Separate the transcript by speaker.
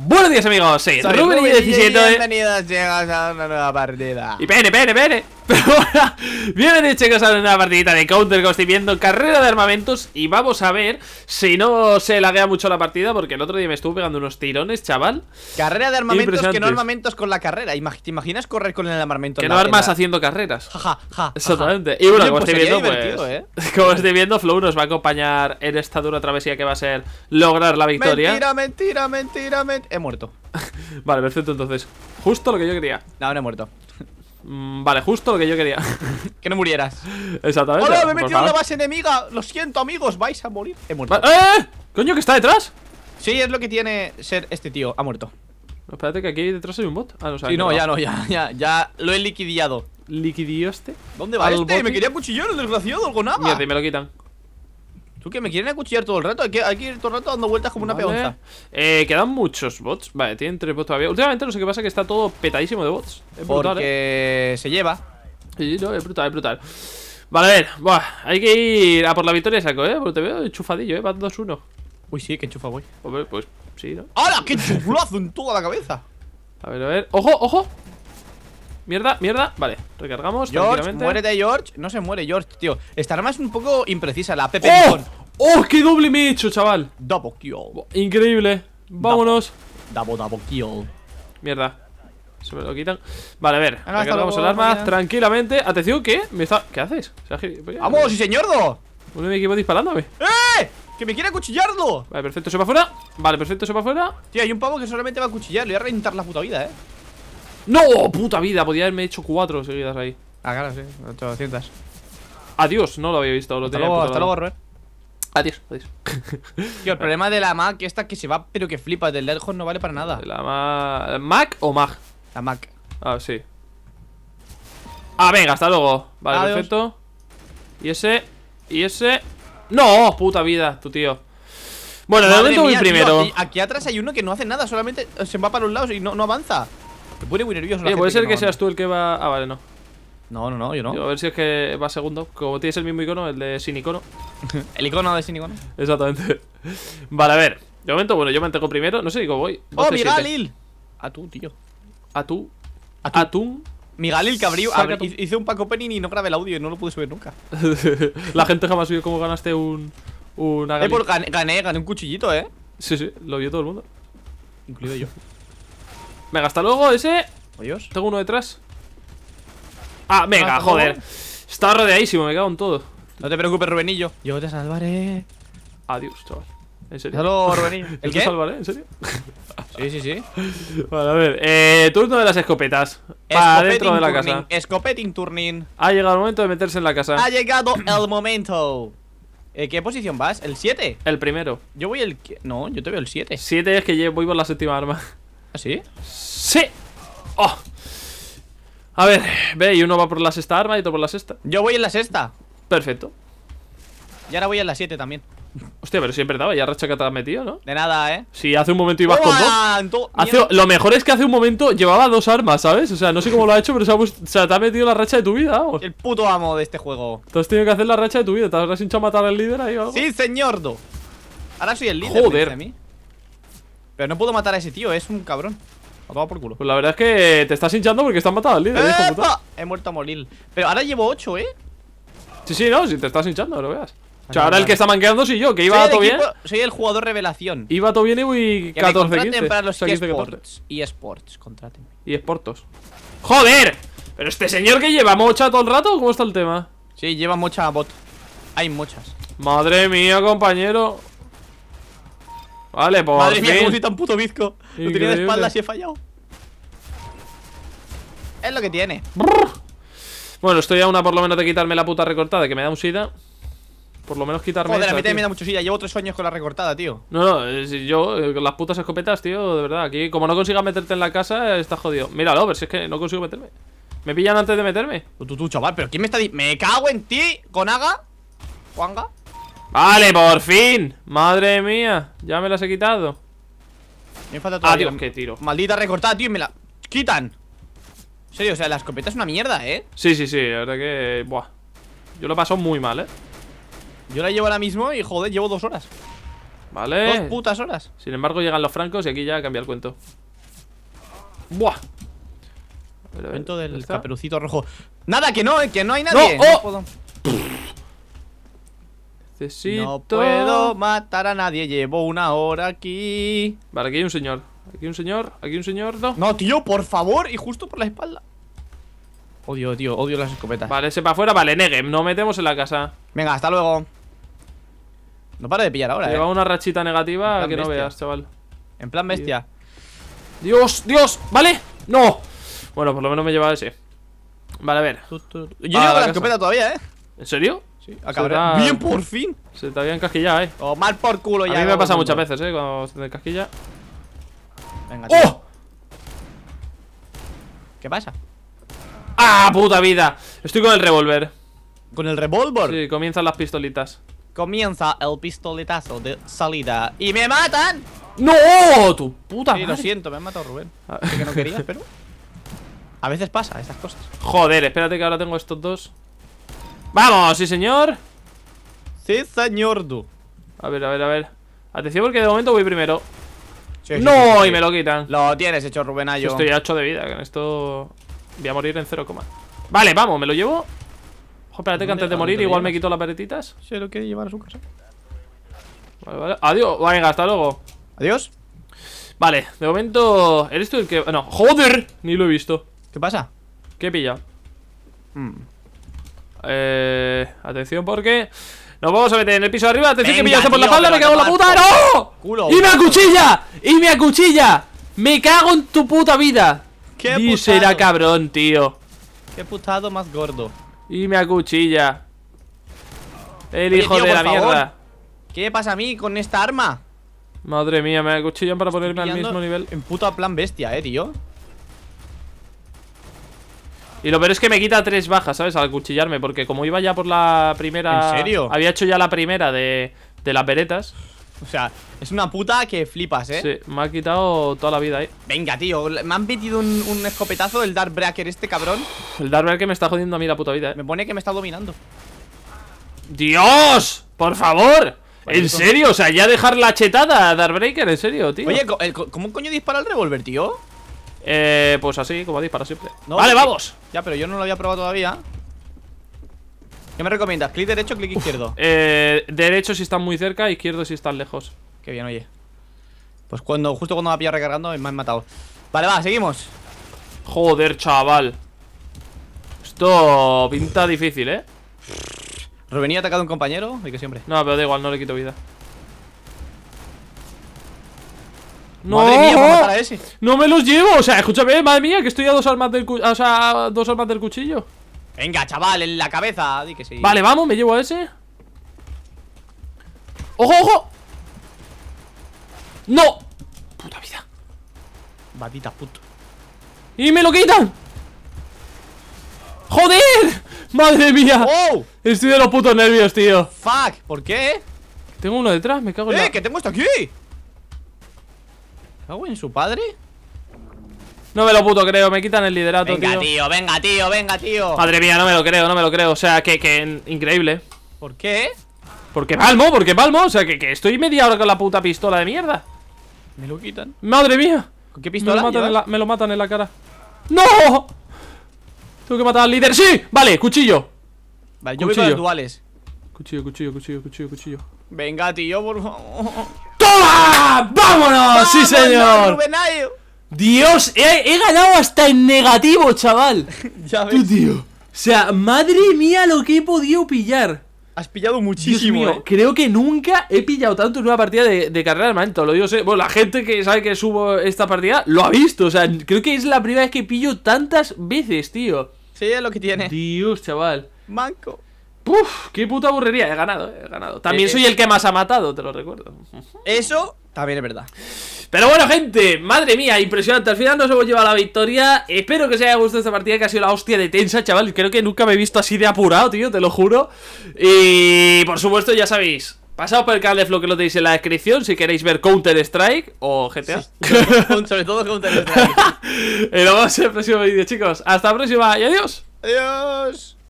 Speaker 1: Buenos días amigos, soy, Rubén y 17 Bienvenidos chicos a una nueva partida Y pene, pene, pene pero bueno, bienvenidos chicos a una partidita de Counter que estoy viendo carrera de armamentos Y vamos a ver si no se laguea mucho la partida Porque el otro día me estuve pegando unos tirones, chaval Carrera de armamentos que no armamentos con la carrera ¿Te imaginas correr con el armamento? Que no armas haciendo carreras Jaja, ja, Exactamente Y bueno, como pues estoy viendo, pues ¿eh? Como estoy viendo, Flow nos va a acompañar en esta dura travesía que va a ser lograr la victoria Mentira, mentira, mentira, mentira He muerto Vale, perfecto entonces Justo lo que yo quería No, no he muerto Mm, vale, justo lo que yo quería. que no murieras. Exactamente. ¡Hola! Me he metido en la base enemiga. Lo siento, amigos. Vais a morir. He muerto. ¡Eh! ¿Coño que está detrás? Sí, es lo que tiene ser este tío. Ha muerto. espérate que aquí detrás hay un bot. Ah, no, o sea, sí, no, ya no, ya, ya, ya lo he liquidado. este? ¿Dónde va este? Me quería cuchillar el desgraciado, algo nada. Mira, te me lo quitan que me quieren acuchillar todo el rato? Hay que, ir todo el rato dando vueltas como una peonza. Eh, quedan muchos bots. Vale, tienen tres bots todavía. Últimamente no sé qué pasa, que está todo petadísimo de bots. Es brutal, Porque eh. se lleva. Sí, no, es brutal, es brutal. Vale, a ver, buah, hay que ir a por la victoria saco, ¿eh? Porque te veo enchufadillo, ¿eh? Va 2-1. Uy, sí, que enchufa voy. pues sí, ¿no? ¡Hala! ¡Qué chuflazo en toda la cabeza! A ver, a ver. ¡Ojo, ojo! Mierda, mierda. Vale, recargamos. George, muérete, George. No se muere, George, tío. Esta arma es un poco imprecisa, la pp ¡Oh, qué doble me he hecho, chaval! Double kill. Increíble. Vámonos. Double, double kill. Mierda. Se me lo quitan. Vale, a ver. Ah, vamos el arma tranquilamente. Atención, ¿qué? Me ¿Qué haces? ¡Vamos, y señor! Vuelve equipo disparándome. ¡Eh! ¡Que me quiere acuchillarlo! Vale, perfecto, se va afuera. Vale, perfecto, se va afuera. Tío, hay un pavo que solamente va a acuchillar. Le voy a reventar la puta vida, ¿eh? ¡No! ¡Puta vida! Podía haberme hecho cuatro seguidas ahí. Ah, claro, sí. 800. Adiós, no lo había visto. Lo hasta el problema de la Mac esta que se va, pero que flipa, del Deadhorn no vale para nada. ¿La Mac o Mac? La Mac. Ah, sí. Ah, venga, hasta luego. Vale, perfecto. Y ese, y ese. ¡No! Puta vida, tu tío. Bueno, de momento voy primero. aquí atrás hay uno que no hace nada, solamente se va para un lado y no, no avanza. pone muy nervioso. puede ser que, seas tú el que va. Ah, vale, no. No, no, no, yo no. a ver si es que va segundo. Como tienes el mismo icono, el de sin icono. el icono de sin icono. Exactamente. Vale, a ver. De momento, bueno, yo me entrego primero. No sé cómo voy. ¡Oh, Migalil! A tú, tío. A tú. A tú. Migalil que abrió, hice un pack opening y no grabé el audio y no lo pude subir nunca. La gente jamás vio cómo ganaste un. Una eh, pues gané, gané, gané un cuchillito, eh. Sí, sí, lo vio todo el mundo. Incluido yo. Venga, hasta luego, ese. Adiós. Tengo uno detrás. Ah, venga, joder. Está rodeadísimo, me cago en todo. No te preocupes, Rubenillo. Yo te salvaré. Adiós, chaval. En serio. Salud, Rubenillo. ¿El qué? salvaré, en serio. Sí, sí, sí. Vale, a ver. Eh, turno de las escopetas. Para dentro de la casa. Escopeting turning. Ha llegado el momento de meterse en la casa. Ha llegado el momento. Eh, ¿Qué posición vas? ¿El 7? El primero. Yo voy el. No, yo te veo el 7. 7 es que voy por la séptima arma. ¿Ah, sí? ¡Sí! ¡Oh! A ver, ve, y uno va por la sexta arma y otro por la sexta. Yo voy en la sexta. Perfecto. Y ahora voy en la siete también. Hostia, pero siempre daba ya racha que te has metido, ¿no? De nada, ¿eh? Si sí, hace un momento ibas con dos. lo mejor es que hace un momento llevaba dos armas, ¿sabes? O sea, no sé cómo lo ha hecho, pero se, ha, te ha metido la racha de tu vida, El puto amo de este juego. Entonces has tenido que hacer la racha de tu vida. ¿Te habrás hinchado a matar al líder ahí o Sí, señor. Ahora soy el líder. Joder. mí. Pero no puedo matar a ese tío, es un cabrón. Pues la verdad es que te estás hinchando porque está matado al líder, ah, ah, He muerto a morir. Pero ahora llevo 8, ¿eh? Sí, sí, no, si te estás hinchando, lo veas. O sea, ahora el que está manqueando soy yo, que iba todo bien. Soy el jugador revelación. Iba todo bien y voy 14-15. para los eSports. eSports, contraten. eSportos. ¡Joder! Pero este señor que lleva mocha todo el rato, ¿cómo está el tema? Sí, lleva mocha a bot. Hay muchas. Madre mía, compañero. Vale, por Madre mía, como si tan puto bizco. Lo tenía de espaldas y he fallado. Es lo que tiene. Bueno, estoy a una por lo menos de quitarme la puta recortada, que me da un sida. Por lo menos quitarme Joder, esa, a mí también me da mucho sida. Llevo tres años con la recortada, tío. No, no, eh, yo eh, con las putas escopetas, tío, de verdad. Aquí, como no consigas meterte en la casa, eh, estás jodido. Míralo, pero si es que no consigo meterme. Me pillan antes de meterme. Tú, tú, chaval, pero ¿quién me está.? ¡Me cago en ti, Conaga! ¿Juanga? Vale, por fin Madre mía, ya me las he quitado Me falta todavía qué tiro Maldita recortada, tío, me la quitan En serio, o sea, la escopeta es una mierda, ¿eh? Sí, sí, sí, la verdad que... Buah Yo lo paso muy mal, ¿eh? Yo la llevo ahora mismo y, joder, llevo dos horas Vale Dos putas horas Sin embargo, llegan los francos y aquí ya cambia el cuento Buah El cuento del caperucito rojo Nada, que no, eh, que no hay nadie oh. No puedo matar a nadie, llevo una hora aquí. Vale, aquí hay un señor. Aquí un señor, aquí un señor, no. No, tío, por favor, y justo por la espalda. Odio, tío, odio las escopetas. Vale, ese para afuera, vale, negue no metemos en la casa. Venga, hasta luego. No para de pillar ahora, Lleva eh. una rachita negativa que no veas, chaval. En plan bestia. Dios, Dios, ¿vale? No. Bueno, por lo menos me lleva ese. Vale, a ver. Yo ah, llevo la escopeta todavía, eh. ¿En serio? Sí, acabará. Bien, por fin. Se te había encasquillado, eh. O oh, mal por culo ya. A mí me pasa muchas veces, eh, cuando se te casquilla Venga, ¡Oh! tío. ¡Oh! ¿Qué pasa? ¡Ah, puta vida! Estoy con el revólver. ¿Con el revólver? Sí, comienzan las pistolitas. Comienza el pistoletazo de salida. ¡Y me matan! ¡No! ¡Tu puta sí, lo siento, me han matado Rubén. Ah. que no quería, pero. A veces pasa estas cosas. Joder, espérate que ahora tengo estos dos. ¡Vamos! ¡Sí, señor! ¡Sí, señor! tú A ver, a ver, a ver Atención porque de momento voy primero ¡No! y me lo quitan Lo tienes hecho, Rubén, yo Estoy a 8 de vida Con esto voy a morir en 0, Vale, vamos, me lo llevo Ojo, espérate que antes de morir igual me quito las paretitas. Se lo quiere llevar a su casa Vale, vale Adiós Venga, hasta luego Adiós Vale, de momento... ¿Eres tú el que...? No, ¡joder! Ni lo he visto ¿Qué pasa? ¿Qué pilla pillado? Mm. Eh, atención porque... Nos vamos a meter en el piso de arriba. Atención que me por la falda, Me cago en la puta. ¡No! ¡Y me acuchilla! ¡Y me acuchilla! ¡Me cago en tu puta vida! ¡Qué y será cabrón, tío. Qué putado más gordo. Y me acuchilla. El hijo de la mierda. ¿Qué pasa a mí con esta arma? Madre mía, me acuchillan para ponerme al mismo nivel. En puta plan bestia, eh, tío. Y lo peor es que me quita tres bajas, ¿sabes? Al cuchillarme, porque como iba ya por la primera... ¿En serio? Había hecho ya la primera de, de las peretas. O sea, es una puta que flipas, ¿eh? Sí, me ha quitado toda la vida ahí. Venga, tío, me han metido un, escopetazo el Dark Breaker este, cabrón. El Dark Breaker me está jodiendo a mí la puta vida, ¿eh? Me pone que me está dominando. ¡Dios! ¡Por favor! ¿En serio? O sea, ya dejar la chetada a Dark Breaker, en serio, tío. Oye, ¿cómo coño dispara el revólver, tío? Eh, pues así, como para siempre Vale, vamos Ya, pero yo no lo había probado todavía ¿Qué me recomiendas? ¿Clic derecho o clic izquierdo? Eh, derecho si están muy cerca, izquierdo si están lejos Qué bien, oye Pues cuando justo cuando me ha pillado recargando me han matado Vale, va, seguimos Joder, chaval Esto pinta difícil, ¿eh? Revenía atacado a un compañero, y que siempre No, pero da igual, no le quito vida
Speaker 2: madre mía, a matar a ese.
Speaker 1: No me los llevo. O sea, escúchame, madre mía, que estoy a dos armas del, o sea, dos armas del cuchillo. Venga, chaval, en la cabeza. Di que sí. Vale, vamos, me llevo a ese. ¡Ojo, ojo! ¡No! Puta vida. Maldita puto. ¡Y me lo quitan! ¡Joder! ¡Madre mía! Oh. Estoy de los putos nervios, tío. ¡Fuck! ¿Por qué? Tengo uno detrás, me cago en ¡Eh! La... ¡Que tengo esto aquí! Hago en su padre? No me lo puto creo, me quitan el liderato, venga, tío. Venga, tío, venga, tío. Madre mía, no me lo creo, no me lo creo. O sea, que, que increíble. ¿Por qué? Porque palmo, porque palmo. O sea, que, que estoy media hora con la puta pistola de mierda. Me lo quitan. Madre mía. ¿Con qué pistola? Me lo matan, en la cara. ¡No! Tengo que matar al líder. ¡Sí! Vale, cuchillo. Vale, yo cuchillo. duales. Cuchillo, cuchillo, cuchillo, cuchillo, cuchillo. Venga, tío, por favor. ¡Vámonos! ¡Sí, señor! Dios, he, ganado hasta en negativo, chaval. tío. O sea, madre mía lo que he podido pillar. Has pillado muchísimo. Eh. Creo que nunca he pillado tanto en una partida de, de carrera armamento. Lo digo, sé. la gente que sabe que subo esta partida lo ha visto. O sea, creo que es la primera vez que pillo tantas veces, tío. Sí, es lo que tiene. Dios, chaval. Manco. Uf, ¡Qué puta burrería! He ganado, he ganado. También eh, soy eh. el que más ha matado, te lo recuerdo. Eso también es verdad. Pero bueno, gente, madre mía, impresionante. Al final nos hemos llevado la victoria. Espero que os haya gustado esta partida, que ha sido la hostia de tensa, chaval. Creo que nunca me he visto así de apurado, tío, te lo juro. Y por supuesto, ya sabéis. Pasaos por el canal de Flo que lo tenéis en la descripción si queréis ver Counter-Strike o GTA. sobre todo Counter-Strike. y nos vemos en el próximo vídeo, chicos. Hasta la próxima y adiós. Adiós.